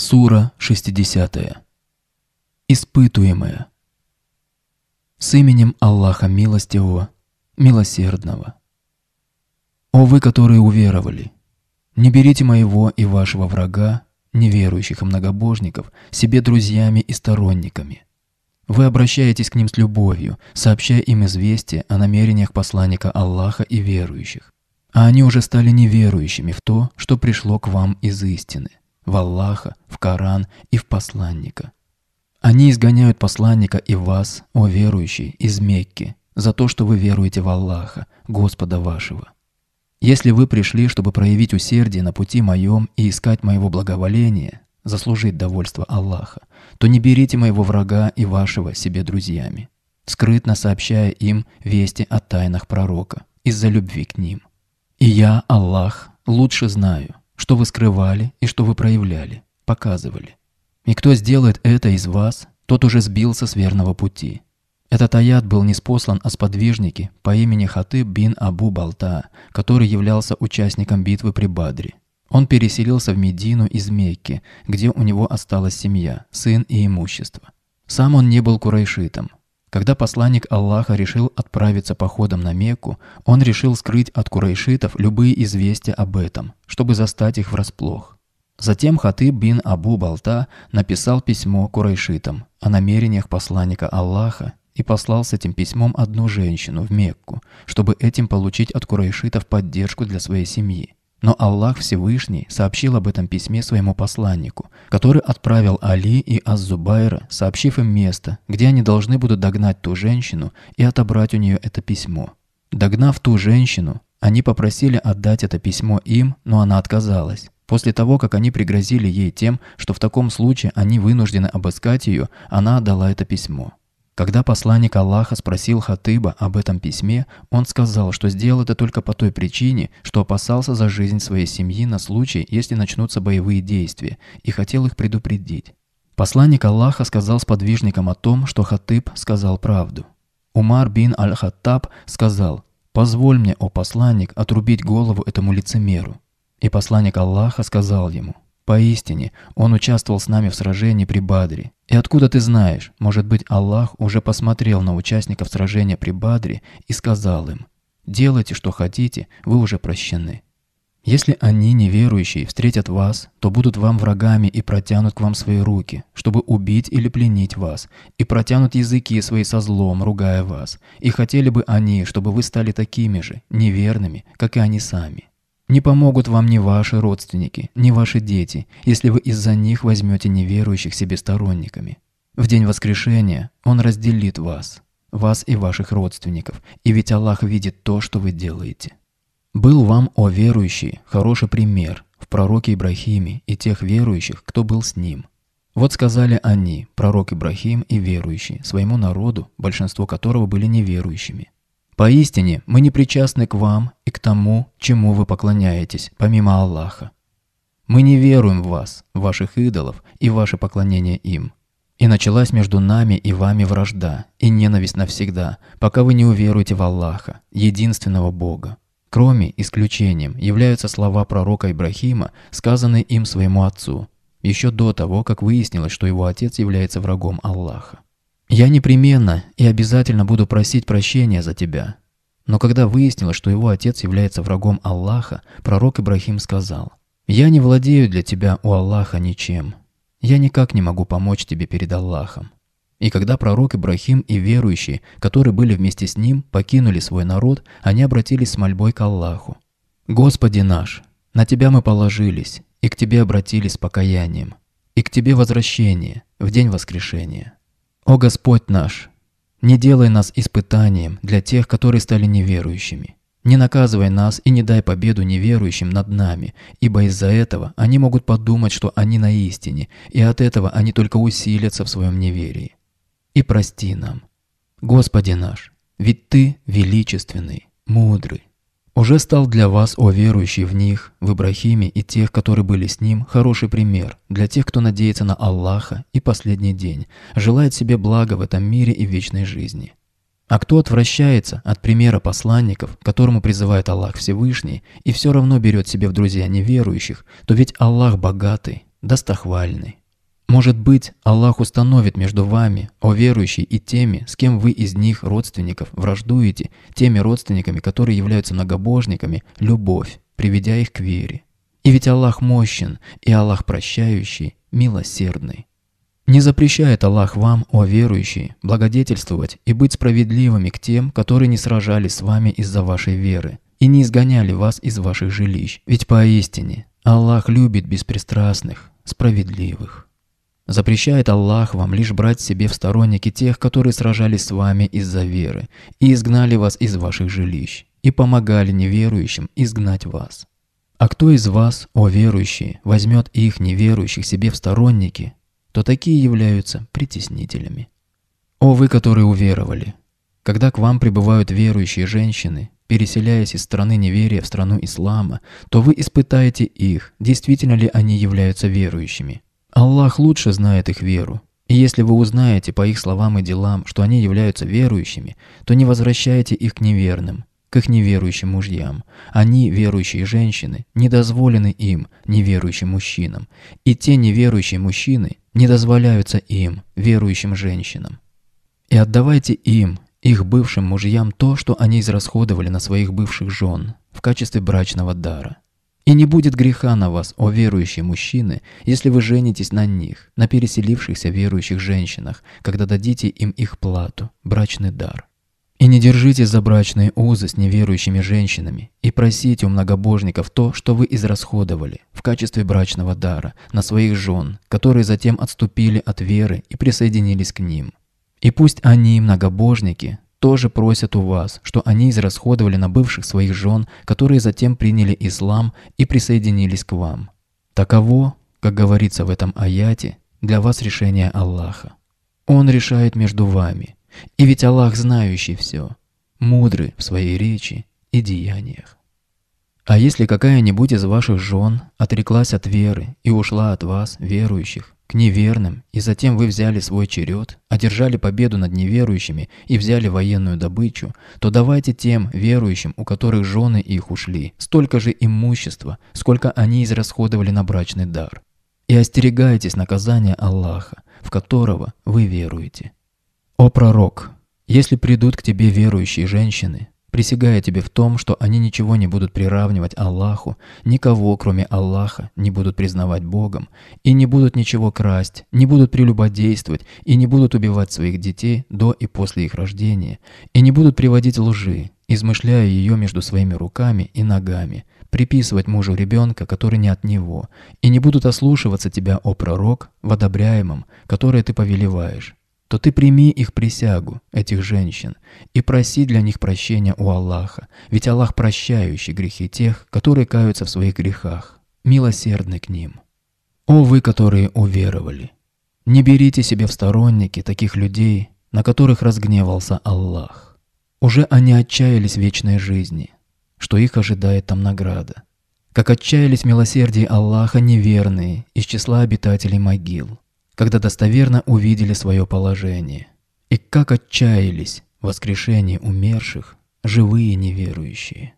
Сура 60. Испытуемые. С именем Аллаха Милостивого, Милосердного. О вы, которые уверовали, не берите моего и вашего врага, неверующих и многобожников, себе друзьями и сторонниками. Вы обращаетесь к ним с любовью, сообщая им известие о намерениях посланника Аллаха и верующих. А они уже стали неверующими в то, что пришло к вам из истины в Аллаха, в Коран и в посланника. Они изгоняют посланника и вас, о верующие, из Мекки, за то, что вы веруете в Аллаха, Господа вашего. Если вы пришли, чтобы проявить усердие на пути моем и искать моего благоволения, заслужить довольство Аллаха, то не берите моего врага и вашего себе друзьями, скрытно сообщая им вести о тайнах пророка из-за любви к ним. И я, Аллах, лучше знаю, что вы скрывали и что вы проявляли, показывали. И кто сделает это из вас, тот уже сбился с верного пути. Этот аят был не спослан о сподвижнике по имени Хатыб бин Абу Балта, который являлся участником битвы при Бадре. Он переселился в Медину из Мекки, где у него осталась семья, сын и имущество. Сам он не был курайшитом, когда посланник Аллаха решил отправиться походом на Мекку, он решил скрыть от курайшитов любые известия об этом, чтобы застать их врасплох. Затем Хатыб бин Абу Балта написал письмо курайшитам о намерениях посланника Аллаха и послал с этим письмом одну женщину в Мекку, чтобы этим получить от курайшитов поддержку для своей семьи. Но Аллах Всевышний сообщил об этом письме своему посланнику, который отправил Али и Аз-Зубайра, сообщив им место, где они должны будут догнать ту женщину и отобрать у нее это письмо. Догнав ту женщину, они попросили отдать это письмо им, но она отказалась. После того, как они пригрозили ей тем, что в таком случае они вынуждены обыскать ее, она отдала это письмо. Когда посланник Аллаха спросил Хатыба об этом письме, он сказал, что сделал это только по той причине, что опасался за жизнь своей семьи на случай, если начнутся боевые действия, и хотел их предупредить. Посланник Аллаха сказал сподвижникам о том, что Хатыб сказал правду. Умар бин Аль-Хаттаб сказал, «Позволь мне, о посланник, отрубить голову этому лицемеру». И посланник Аллаха сказал ему, Поистине, он участвовал с нами в сражении при Бадре. И откуда ты знаешь? Может быть, Аллах уже посмотрел на участников сражения при Бадре и сказал им, «Делайте, что хотите, вы уже прощены». Если они, неверующие, встретят вас, то будут вам врагами и протянут к вам свои руки, чтобы убить или пленить вас, и протянут языки свои со злом, ругая вас. И хотели бы они, чтобы вы стали такими же, неверными, как и они сами. Не помогут вам ни ваши родственники, ни ваши дети, если вы из-за них возьмете неверующих себе сторонниками. В день воскрешения Он разделит вас, вас и ваших родственников, и ведь Аллах видит то, что вы делаете. Был вам, о верующие, хороший пример в пророке Ибрахиме и тех верующих, кто был с ним. Вот сказали они, пророк Ибрахим и верующие, своему народу, большинство которого были неверующими – Поистине, мы не причастны к вам и к тому, чему вы поклоняетесь, помимо Аллаха. Мы не веруем в вас, ваших идолов и ваше поклонение им. И началась между нами и вами вражда и ненависть навсегда, пока вы не уверуете в Аллаха, единственного Бога. Кроме исключением являются слова пророка Ибрахима, сказанные им своему отцу, еще до того, как выяснилось, что его отец является врагом Аллаха. Я непременно и обязательно буду просить прощения за тебя. Но когда выяснилось, что его отец является врагом Аллаха, пророк Ибрахим сказал, «Я не владею для тебя у Аллаха ничем. Я никак не могу помочь тебе перед Аллахом». И когда пророк Ибрахим и верующие, которые были вместе с ним, покинули свой народ, они обратились с мольбой к Аллаху. «Господи наш, на Тебя мы положились, и к Тебе обратились с покаянием, и к Тебе возвращение в день воскрешения». «О Господь наш, не делай нас испытанием для тех, которые стали неверующими. Не наказывай нас и не дай победу неверующим над нами, ибо из-за этого они могут подумать, что они на истине, и от этого они только усилятся в своем неверии. И прости нам, Господи наш, ведь Ты величественный, мудрый, уже стал для вас, о верующий в них, в Ибрахиме и тех, которые были с ним, хороший пример для тех, кто надеется на Аллаха и последний день, желает себе блага в этом мире и вечной жизни. А кто отвращается от примера посланников, которому призывает Аллах Всевышний, и все равно берет себе в друзья неверующих, то ведь Аллах богатый, достохвальный. Может быть, Аллах установит между вами, о верующие, и теми, с кем вы из них, родственников, враждуете, теми родственниками, которые являются многобожниками, любовь, приведя их к вере. И ведь Аллах мощен, и Аллах прощающий, милосердный. Не запрещает Аллах вам, о верующие, благодетельствовать и быть справедливыми к тем, которые не сражались с вами из-за вашей веры и не изгоняли вас из ваших жилищ. Ведь поистине Аллах любит беспристрастных, справедливых. Запрещает Аллах вам лишь брать себе в сторонники тех, которые сражались с вами из-за веры, и изгнали вас из ваших жилищ, и помогали неверующим изгнать вас. А кто из вас, о верующие, возьмет их неверующих себе в сторонники, то такие являются притеснителями. О вы, которые уверовали! Когда к вам прибывают верующие женщины, переселяясь из страны неверия в страну ислама, то вы испытаете их, действительно ли они являются верующими – Аллах лучше знает их веру. И если вы узнаете по их словам и делам, что они являются верующими, то не возвращайте их к неверным, к их неверующим мужьям. Они, верующие женщины, не дозволены им, неверующим мужчинам. И те неверующие мужчины не дозволяются им, верующим женщинам. И отдавайте им, их бывшим мужьям, то, что они израсходовали на своих бывших жен в качестве брачного дара. И не будет греха на вас, о верующие мужчины, если вы женитесь на них, на переселившихся верующих женщинах, когда дадите им их плату, брачный дар. И не держите за брачные узы с неверующими женщинами и просите у многобожников то, что вы израсходовали в качестве брачного дара на своих жен, которые затем отступили от веры и присоединились к ним. И пусть они, многобожники, тоже просят у вас, что они израсходовали на бывших своих жен, которые затем приняли ислам и присоединились к вам. Таково, как говорится в этом аяте, для вас решение Аллаха. Он решает между вами. И ведь Аллах знающий все, мудрый в своей речи и деяниях. А если какая-нибудь из ваших жен отреклась от веры и ушла от вас, верующих, к неверным, и затем вы взяли свой черед, одержали победу над неверующими и взяли военную добычу, то давайте тем верующим, у которых жены их ушли, столько же имущества, сколько они израсходовали на брачный дар. И остерегайтесь наказания Аллаха, в которого вы веруете. О пророк, если придут к тебе верующие женщины, Присягаю тебе в том, что они ничего не будут приравнивать Аллаху, никого, кроме Аллаха, не будут признавать Богом, и не будут ничего красть, не будут прелюбодействовать, и не будут убивать своих детей до и после их рождения, и не будут приводить лжи, измышляя ее между своими руками и ногами, приписывать мужу ребенка, который не от него, и не будут ослушиваться тебя, о пророк, в одобряемом, которое ты повелеваешь, то ты прими их присягу, этих женщин, и проси для них прощения у Аллаха, ведь Аллах прощающий грехи тех, которые каются в своих грехах, милосердны к ним. О вы, которые уверовали! Не берите себе в сторонники таких людей, на которых разгневался Аллах. Уже они отчаялись вечной жизни, что их ожидает там награда. Как отчаялись милосердие Аллаха неверные из числа обитателей могил когда достоверно увидели свое положение. И как отчаялись воскрешение умерших живые неверующие.